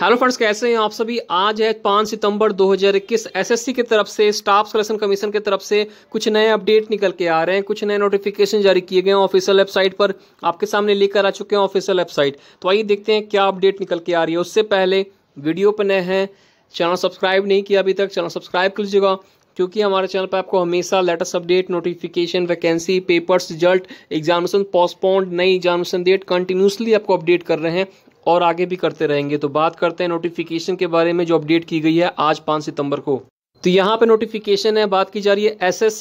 hello friends कैसे हैं आप सभी आज है 5 सितंबर 2021 एसएससी की तरफ से स्टाफ सिलेक्शन कमीशन की तरफ से कुछ नए अपडेट निकल के आ रहे हैं कुछ नए नोटिफिकेशन जारी किए गए हैं ऑफिशियल वेबसाइट पर आपके सामने लेकर आ चुके हैं ऑफिशियल वेबसाइट तो आइए देखते हैं क्या अपडेट निकल के आ रही है उससे पहले वीडियो पर नए हैं चैनल सब्सक्राइब नहीं किया अभी तक चैनल सब्सक्राइब कर लीजिएगा क्योंकि हमारे चैनल पर आपको हमेशा latest update notification vacancy papers result examination postponed नई एग्जामिनेशन डेट कंटिन्यूसली आपको अपडेट कर रहे हैं और आगे भी करते रहेंगे तो बात करते हैं नोटिफिकेशन के बारे में जो अपडेट की गई है आज पाँच सितंबर को तो यहाँ पे नोटिफिकेशन है बात की जा रही है एस एस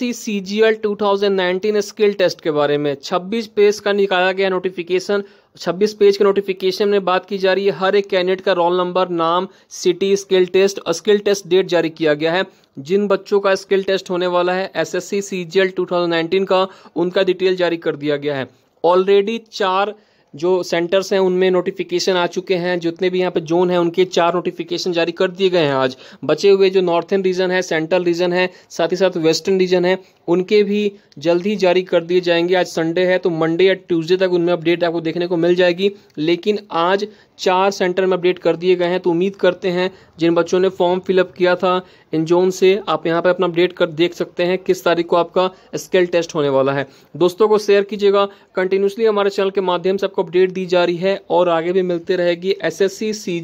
स्किल टेस्ट के बारे में छब्बीस पेज का निकाला गया नोटिफिकेशन छब्बीस पेज के नोटिफिकेशन में बात की जा रही है हर एक कैंडिडेट का रोल नंबर नाम city skill test skill test date जारी किया गया है जिन बच्चों का स्किल टेस्ट होने वाला है S S C two thousand nineteen का उनका डिटेल जारी कर दिया गया है ऑलरेडी चार जो सेंटर्स हैं उनमें नोटिफिकेशन आ चुके हैं जितने भी यहाँ पे जोन हैं उनके चार नोटिफिकेशन जारी कर दिए गए हैं आज बचे हुए जो नॉर्थन रीजन है सेंट्रल रीजन है साथ ही साथ वेस्टर्न रीजन है उनके भी जल्द ही जारी कर दिए जाएंगे आज संडे है तो मंडे या ट्यूसडे तक उनमें अपडेट आपको देखने को मिल जाएगी लेकिन आज चार सेंटर में अपडेट कर दिए गए हैं तो उम्मीद करते हैं जिन बच्चों ने फॉर्म फिलअप किया था इन जोन से आप यहाँ पर अपना अपडेट कर देख सकते हैं किस तारीख को आपका स्केल टेस्ट होने वाला है दोस्तों को शेयर कीजिएगा कंटिन्यूसली हमारे चैनल के माध्यम से आपको अपडेट दी जा रही है और आगे भी मिलते रहेगी एस एस सी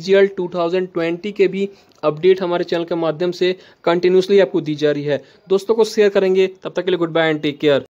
के भी अपडेट हमारे चैनल के माध्यम से कंटिन्यूसली आपको दी जा रही है दोस्तों को शेयर करेंगे तब तक के लिए good bye and take care